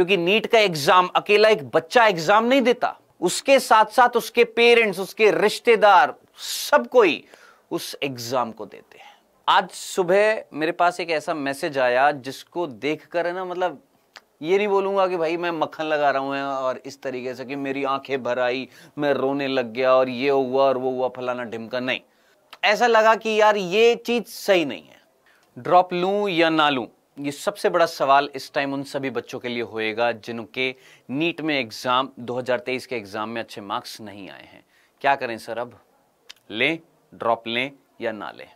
क्योंकि नीट का एग्जाम अकेला एक बच्चा एग्जाम नहीं देता उसके साथ साथ उसके पेरेंट्स उसके रिश्तेदार सब कोई उस एग्जाम को देते हैं आज सुबह मेरे पास एक ऐसा मैसेज आया जिसको देखकर है ना मतलब ये नहीं बोलूंगा कि भाई मैं मक्खन लगा रहा हूं और इस तरीके से कि मेरी आंखें भर आई मैं रोने लग गया और ये हुआ और वो हुआ फलाना ढिमका नहीं ऐसा लगा कि यार ये चीज़ सही नहीं है ड्रॉप लू या ना लू ये सबसे बड़ा सवाल इस टाइम उन सभी बच्चों के लिए होएगा जिनके नीट में एग्ज़ाम 2023 के एग्ज़ाम में अच्छे मार्क्स नहीं आए हैं क्या करें सर अब लें ड्रॉप लें या ना लें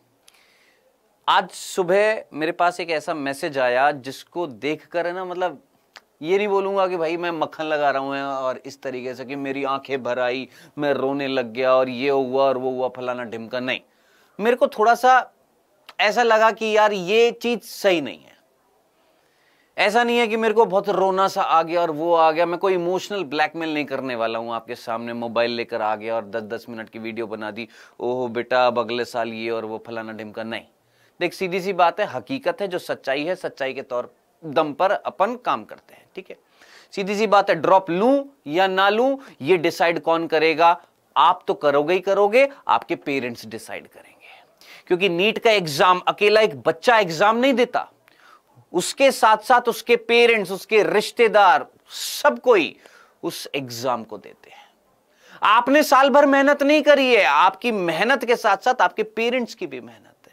आज सुबह मेरे पास एक ऐसा मैसेज आया जिसको देख कर ना मतलब ये नहीं बोलूंगा कि भाई मैं मक्खन लगा रहा हूँ और इस तरीके से कि मेरी आंखें भर आई मैं रोने लग गया और ये हुआ और वो हुआ फलाना ढिमका नहीं मेरे को थोड़ा सा ऐसा लगा कि यार ये चीज़ सही नहीं है ऐसा नहीं है कि मेरे को बहुत रोना सा आ गया और वो आ गया मैं कोई इमोशनल ब्लैकमेल नहीं करने वाला हूँ आपके सामने मोबाइल लेकर आ गया और दस दस मिनट की वीडियो बना दी ओहो बेटा अब अगले साल ये और वो फलाना ढिमका नहीं देख सीधी सी बात है हकीकत है जो सच्चाई है सच्चाई के तौर दम पर अपन काम करते हैं ठीक है सीधी सी बात है ड्रॉप लू या ना लू ये डिसाइड कौन करेगा आप तो करोगे ही करोगे आपके पेरेंट्स डिसाइड करेंगे क्योंकि नीट का एग्जाम अकेला एक बच्चा एग्जाम नहीं देता उसके साथ साथ उसके पेरेंट्स उसके रिश्तेदार सब कोई उस एग्जाम को देते हैं आपने साल भर मेहनत नहीं करी है आपकी मेहनत के साथ साथ आपके पेरेंट्स की भी मेहनत है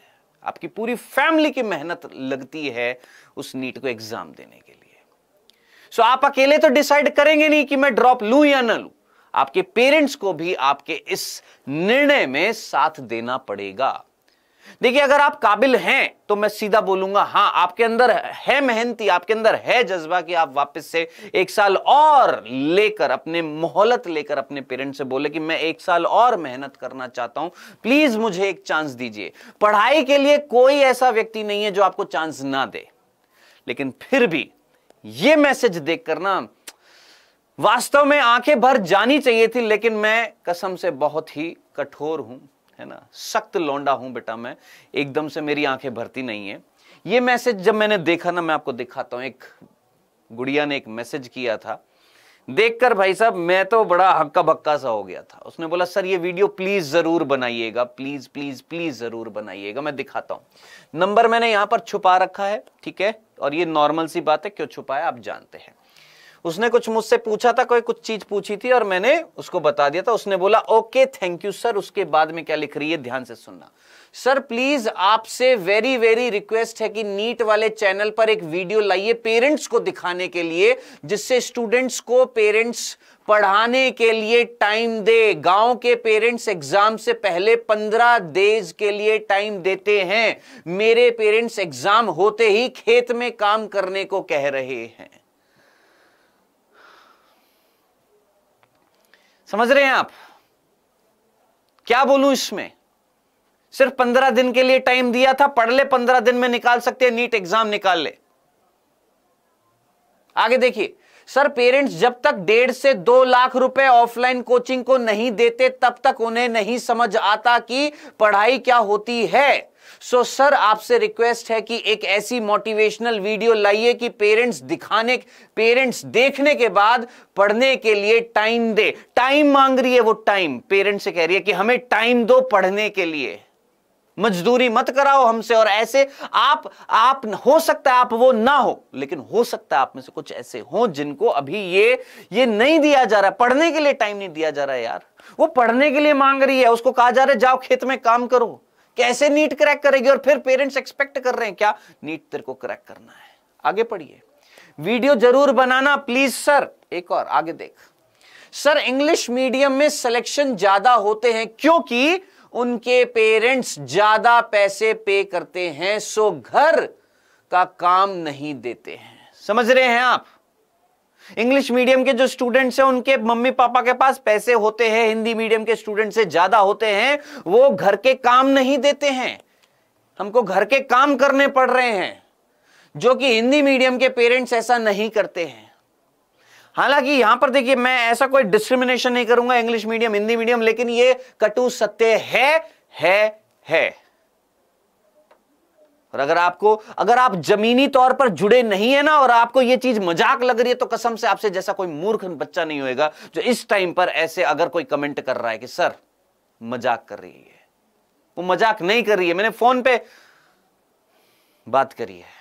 आपकी पूरी फैमिली की मेहनत लगती है उस नीट को एग्जाम देने के लिए सो आप अकेले तो डिसाइड करेंगे नहीं कि मैं ड्रॉप लू या ना लू आपके पेरेंट्स को भी आपके इस निर्णय में साथ देना पड़ेगा देखिए अगर आप काबिल हैं तो मैं सीधा बोलूंगा हाँ आपके अंदर है मेहनती आपके अंदर है जज्बा कि आप वापस से एक साल और लेकर अपने मोहलत लेकर अपने पेरेंट्स से बोले कि मैं एक साल और मेहनत करना चाहता हूं प्लीज मुझे एक चांस दीजिए पढ़ाई के लिए कोई ऐसा व्यक्ति नहीं है जो आपको चांस ना दे लेकिन फिर भी ये मैसेज देख कर ना वास्तव में आंखें भर जानी चाहिए थी लेकिन मैं कसम से बहुत ही कठोर हूं है ना सख्त लौंडा हूं बेटा मैं एकदम से मेरी आंखें भरती नहीं है ये मैसेज जब मैंने देखा ना मैं आपको दिखाता हूं एक गुड़िया ने एक मैसेज किया था देखकर भाई साहब मैं तो बड़ा हक्का बक्का सा हो गया था उसने बोला सर ये वीडियो प्लीज जरूर बनाइएगा प्लीज प्लीज प्लीज जरूर बनाइएगा मैं दिखाता हूं नंबर मैंने यहां पर छुपा रखा है ठीक है और ये नॉर्मल सी बात है क्यों छुपा है आप जानते हैं उसने कुछ मुझसे पूछा था कोई कुछ चीज पूछी थी और मैंने उसको बता दिया था उसने बोला ओके थैंक यू सर उसके बाद में क्या लिख रही है ध्यान से सुनना सर प्लीज आपसे वेरी वेरी रिक्वेस्ट है कि नीट वाले चैनल पर एक वीडियो लाइए पेरेंट्स को दिखाने के लिए जिससे स्टूडेंट्स को पेरेंट्स पढ़ाने के लिए टाइम दे गांव के पेरेंट्स एग्जाम से पहले पंद्रह डेज के लिए टाइम देते हैं मेरे पेरेंट्स एग्जाम होते ही खेत में काम करने को कह रहे हैं समझ रहे हैं आप क्या बोलूं इसमें सिर्फ पंद्रह दिन के लिए टाइम दिया था पढ़ ले पंद्रह दिन में निकाल सकते हैं नीट एग्जाम निकाल ले आगे देखिए सर पेरेंट्स जब तक डेढ़ से दो लाख रुपए ऑफलाइन कोचिंग को नहीं देते तब तक उन्हें नहीं समझ आता कि पढ़ाई क्या होती है सो सर आपसे रिक्वेस्ट है कि एक ऐसी मोटिवेशनल वीडियो लाइए कि पेरेंट्स दिखाने पेरेंट्स देखने के बाद पढ़ने के लिए टाइम दे टाइम मांग रही है वो टाइम पेरेंट्स से कह रही है कि हमें टाइम दो पढ़ने के लिए मजदूरी मत कराओ हमसे और ऐसे आप आप हो सकता है आप वो ना हो लेकिन हो सकता है आप में से कुछ ऐसे हो जिनको अभी ये ये नहीं दिया जा रहा है पढ़ने के लिए टाइम नहीं दिया जा रहा है यार वो पढ़ने के लिए मांग रही है उसको कहा जा रहा है जाओ खेत में काम करो कैसे नीट क्रैक करेगी और फिर पेरेंट्स एक्सपेक्ट कर रहे हैं क्या नीट तेरे को क्रैक करना है आगे पढ़िए वीडियो जरूर बनाना प्लीज सर एक और आगे देख सर इंग्लिश मीडियम में सिलेक्शन ज्यादा होते हैं क्योंकि उनके पेरेंट्स ज्यादा पैसे पे करते हैं सो घर का काम नहीं देते हैं समझ रहे हैं आप इंग्लिश मीडियम के जो स्टूडेंट्स हैं उनके मम्मी पापा के पास पैसे होते हैं हिंदी मीडियम के स्टूडेंट से ज्यादा होते हैं वो घर के काम नहीं देते हैं हमको घर के काम करने पड़ रहे हैं जो कि हिंदी मीडियम के पेरेंट्स ऐसा नहीं करते हैं हालांकि यहां पर देखिए मैं ऐसा कोई डिस्क्रिमिनेशन नहीं करूंगा इंग्लिश मीडियम हिंदी मीडियम लेकिन ये कटु सत्य है है है और अगर आपको अगर आप जमीनी तौर पर जुड़े नहीं है ना और आपको यह चीज मजाक लग रही है तो कसम से आपसे जैसा कोई मूर्ख बच्चा नहीं होएगा जो इस टाइम पर ऐसे अगर कोई कमेंट कर रहा है कि सर मजाक कर रही है वो मजाक नहीं कर रही है मैंने फोन पे बात करी है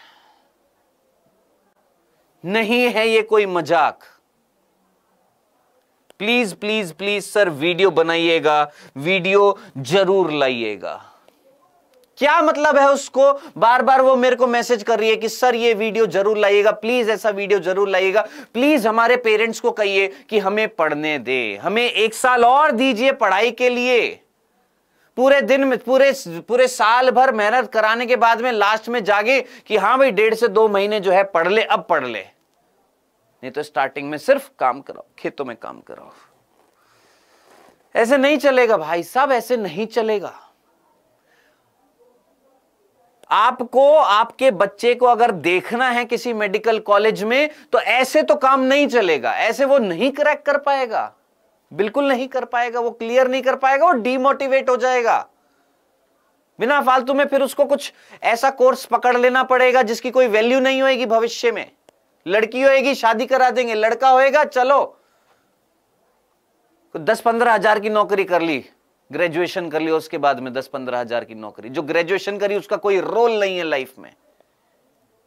नहीं है ये कोई मजाक please please please sir video बनाइएगा वीडियो जरूर लाइएगा क्या मतलब है उसको बार बार वो मेरे को मैसेज कर रही है कि सर ये वीडियो जरूर लाइएगा प्लीज ऐसा वीडियो जरूर लाइएगा प्लीज हमारे पेरेंट्स को कहिए कि हमें पढ़ने दे हमें एक साल और दीजिए पढ़ाई के लिए पूरे दिन में पूरे पूरे साल भर मेहनत कराने के बाद में लास्ट में जागे कि हाँ भाई डेढ़ से दो महीने जो है पढ़ ले अब पढ़ ले नहीं तो स्टार्टिंग में सिर्फ काम कराओ खेतों में काम कराओ ऐसे नहीं चलेगा भाई साहब ऐसे नहीं चलेगा आपको आपके बच्चे को अगर देखना है किसी मेडिकल कॉलेज में तो ऐसे तो काम नहीं चलेगा ऐसे वो नहीं क्रैक कर पाएगा बिल्कुल नहीं कर पाएगा वो क्लियर नहीं कर पाएगा वो डीमोटिवेट हो जाएगा बिना फालतू में फिर उसको कुछ ऐसा कोर्स पकड़ लेना पड़ेगा जिसकी कोई वैल्यू नहीं होएगी भविष्य में लड़की होएगी शादी करा देंगे लड़का होएगा चलो दस पंद्रह हजार की नौकरी कर ली ग्रेजुएशन कर लिया उसके बाद में दस पंद्रह हजार की नौकरी जो ग्रेजुएशन करी उसका कोई रोल नहीं है लाइफ में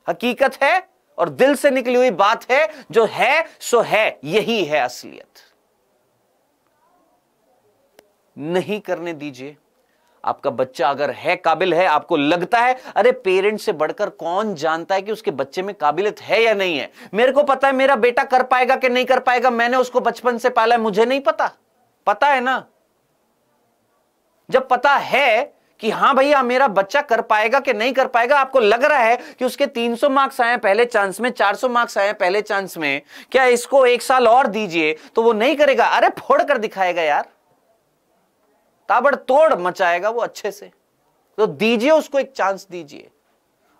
हकीकत है और दिल से निकली हुई बात है जो है सो है यही है असलियत नहीं करने दीजिए आपका बच्चा अगर है काबिल है आपको लगता है अरे पेरेंट से बढ़कर कौन जानता है कि उसके बच्चे में काबिलियत है या नहीं है मेरे को पता है मेरा बेटा कर पाएगा कि नहीं कर पाएगा मैंने उसको बचपन से पाला है मुझे नहीं पता पता है ना जब पता है कि हाँ भैया मेरा बच्चा कर पाएगा कि नहीं कर पाएगा आपको लग रहा है कि उसके 300 मार्क्स आए पहले चांस में 400 मार्क्स आए पहले चांस में क्या इसको एक साल और दीजिए तो वो नहीं करेगा अरे फोड़ कर दिखाएगा यार ताबड़ तोड़ मचाएगा वो अच्छे से तो दीजिए उसको एक चांस दीजिए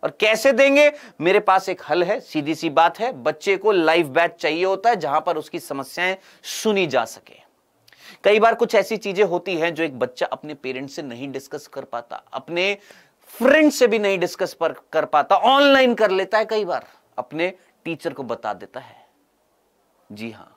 और कैसे देंगे मेरे पास एक हल है सीधी सी बात है बच्चे को लाइफ बैच चाहिए होता है जहां पर उसकी समस्याएं सुनी जा सके कई बार कुछ ऐसी चीजें होती हैं जो एक बच्चा अपने पेरेंट्स से नहीं डिस्कस कर पाता अपने फ्रेंड से भी नहीं डिस्कस पर कर पाता ऑनलाइन कर लेता है कई बार अपने टीचर को बता देता है जी हाँ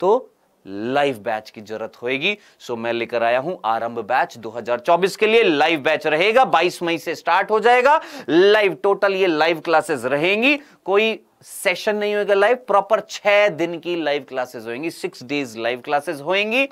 तो लाइव बैच की जरूरत होगी सो मैं लेकर आया हूं आरंभ बैच 2024 के लिए लाइव बैच रहेगा 22 मई से स्टार्ट हो जाएगा लाइव टोटल ये लाइव क्लासेस रहेंगी कोई सेशन नहीं होगा लाइव प्रॉपर छह दिन की लाइव क्लासेस होंगी सिक्स डेज लाइव क्लासेस होंगी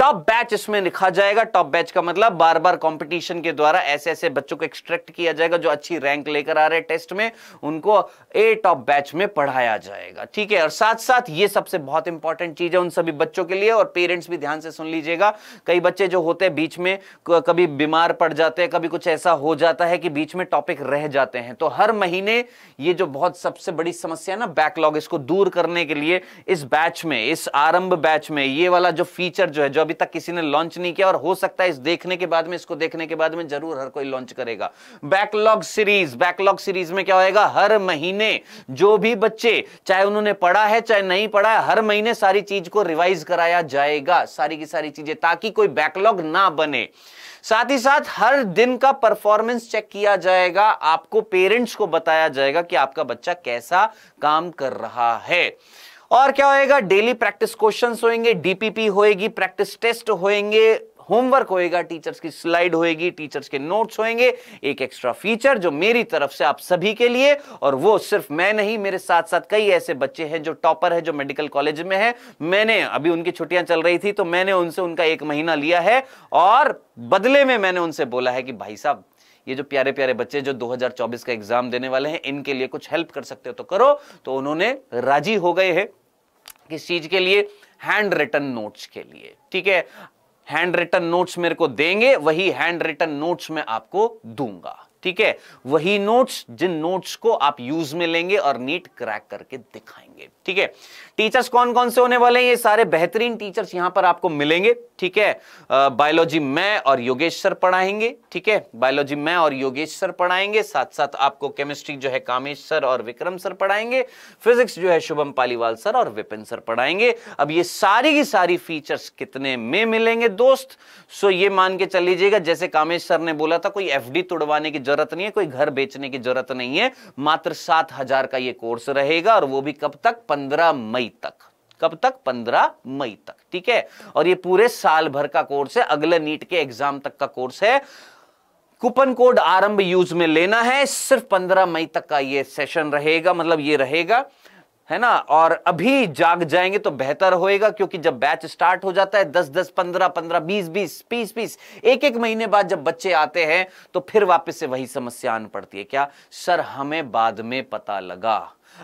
टॉप बैच इसमें लिखा जाएगा टॉप बैच का मतलब बार बार कंपटीशन के द्वारा ऐसे ऐसे बच्चों को एक्सट्रैक्ट किया जाएगा जो अच्छी रैंक लेकर आ रहे टेस्ट में उनको ए टॉप बैच में पढ़ाया जाएगा ठीक है और साथ साथ ये सबसे बहुत इंपॉर्टेंट चीज है उन सभी बच्चों के लिए और पेरेंट्स भी ध्यान से सुन लीजिएगा कई बच्चे जो होते हैं बीच में कभी बीमार पड़ जाते हैं कभी कुछ ऐसा हो जाता है कि बीच में टॉपिक रह जाते हैं तो हर महीने ये जो बहुत सबसे बड़ी समस्या ना बैकलॉग इसको दूर करने के लिए इस बैच में इस आरंभ बैच में ये वाला जो फीचर जो है जो अभी तक किसी ने लॉन्च नहीं किया और हो सकता है इस देखने के बाद में इसको देखने के बाद में जरूर हर कोई लॉन्च करेगा बैकलॉग सीरीज बैकलॉग सीरीज में क्या होएगा हर महीने जो भी बच्चे चाहे उन्होंने पढ़ा है चाहे नहीं पढ़ा है हर महीने सारी चीज को रिवाइज कराया जाएगा सारी की सारी चीजें ताकि कोई बैकलॉग ना बने साथ ही साथ हर दिन का परफॉर्मेंस चेक किया जाएगा आपको पेरेंट्स को बताया जाएगा कि आपका बच्चा कैसा काम कर रहा है और क्या होएगा डेली प्रैक्टिस क्वेश्चन होएंगे डीपीपी होएगी प्रैक्टिस टेस्ट होएंगे होमवर्क होएगा टीचर्स की स्लाइड होएगी टीचर्स के नोट्स होएंगे एक एक्स्ट्रा फीचर जो मेरी तरफ से आप सभी के लिए और वो सिर्फ मैं नहीं मेरे साथ साथ कई ऐसे बच्चे हैं जो टॉपर है जो मेडिकल कॉलेज में है मैंने अभी उनकी छुट्टियां चल रही थी तो मैंने उनसे उनका एक महीना लिया है और बदले में मैंने उनसे बोला है कि भाई साहब ये जो प्यारे प्यारे बच्चे जो 2024 का एग्जाम देने वाले हैं इनके लिए कुछ हेल्प कर सकते हो तो करो तो उन्होंने राजी हो गए हैं किस चीज के लिए हैंड रिटन नोट्स के लिए ठीक है हैंड रिटन नोट्स मेरे को देंगे वही हैंड रिटन नोट्स में आपको दूंगा ठीक है वही नोट्स जिन नोट्स को आप यूज में लेंगे और नीट क्रैक करके दिखाएंगे ठीक है टीचर्स कौन कौन से होने वाले हैं ये सारे बेहतरीन टीचर्स यहां पर आपको मिलेंगे ठीक है बायोलॉजी मैं और योगेश सर पढ़ाएंगे ठीक है बायोलॉजी मैं और योगेश सर पढ़ाएंगे साथ साथ आपको केमिस्ट्री जो है कामेश सर और विक्रम सर पढ़ाएंगे फिजिक्स जो है शुभम पालीवाल सर और विपिन सर पढ़ाएंगे अब ये सारी की सारी फीचर्स कितने में मिलेंगे दोस्त सो ये मान के चल लीजिएगा जैसे कामेश सर ने बोला था कोई एफ तोड़वाने की जरूरत नहीं है कोई घर बेचने की जरूरत नहीं है मात्र सात हजार का ये कोर्स रहेगा और वो भी कब तक पंद्रह मई तक कब तक पंद्रह मई तक ठीक है और ये पूरे साल भर का कोर्स है अगले नीट के एग्जाम तक का कोर्स है कूपन कोड आरंभ यूज में लेना है सिर्फ पंद्रह मई तक का ये सेशन रहेगा मतलब ये रहेगा है ना और अभी जाग जाएंगे तो बेहतर होएगा क्योंकि जब बैच स्टार्ट हो जाता है दस दस पंद्रह पंद्रह बीस बीस बीस बीस एक एक महीने बाद जब बच्चे आते हैं तो फिर वापस से वही समस्या आन पड़ती है क्या सर हमें बाद में पता लगा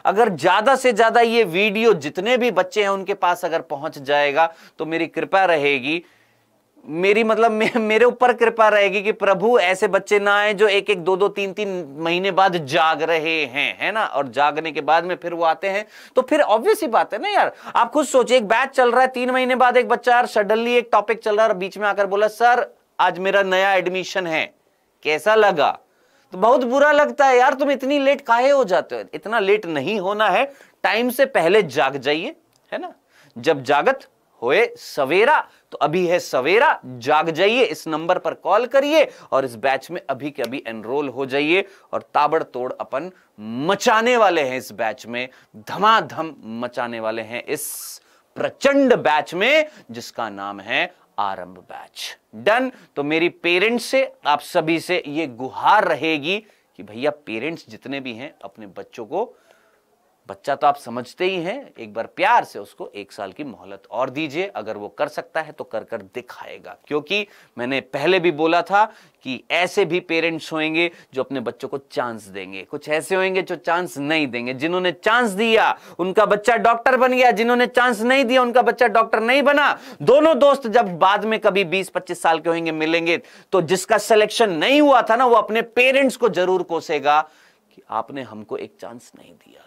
अगर ज्यादा से ज्यादा ये वीडियो जितने भी बच्चे हैं उनके पास अगर पहुंच जाएगा तो मेरी कृपा रहेगी मेरी मतलब मे, मेरे ऊपर कृपा रहेगी कि प्रभु ऐसे बच्चे ना आए जो एक एक दो दो तीन तीन महीने बाद जाग रहे हैं है ना और जागने के बाद में फिर वो आते हैं तो फिर ऑब्वियस ही बात है ना यार आप खुद सोचिए एक बैच चल रहा है तीन महीने बाद एक बच्चा यार सडनली एक टॉपिक चल रहा है बीच में आकर बोला सर आज मेरा नया एडमिशन है कैसा लगा तो बहुत बुरा लगता है यार तुम इतनी लेट काहे हो जाते हो इतना लेट नहीं होना है टाइम से पहले जाग जाइए है ना जब जागत होए सवेरा तो अभी है सवेरा जाग जाइए इस नंबर पर कॉल करिए और इस बैच में अभी के अभी एनरोल हो जाइए और ताबड़तोड़ अपन मचाने वाले हैं इस बैच में धमाधम मचाने वाले हैं इस प्रचंड बैच में जिसका नाम है आरंभ बैच डन तो मेरी पेरेंट्स से आप सभी से ये गुहार रहेगी कि भैया पेरेंट्स जितने भी हैं अपने बच्चों को बच्चा तो आप समझते ही हैं एक बार प्यार से उसको एक साल की मोहलत और दीजिए अगर वो कर सकता है तो कर कर दिखाएगा क्योंकि मैंने पहले भी बोला था कि ऐसे भी पेरेंट्स होंगे जो अपने बच्चों को चांस देंगे कुछ ऐसे होंगे जो चांस नहीं देंगे जिन्होंने चांस दिया उनका बच्चा डॉक्टर बन गया जिन्होंने चांस नहीं दिया उनका बच्चा डॉक्टर नहीं बना दोनों दोस्त जब बाद में कभी बीस पच्चीस साल के होंगे मिलेंगे तो जिसका सिलेक्शन नहीं हुआ था ना वो अपने पेरेंट्स को जरूर कोसेगा कि आपने हमको एक चांस नहीं दिया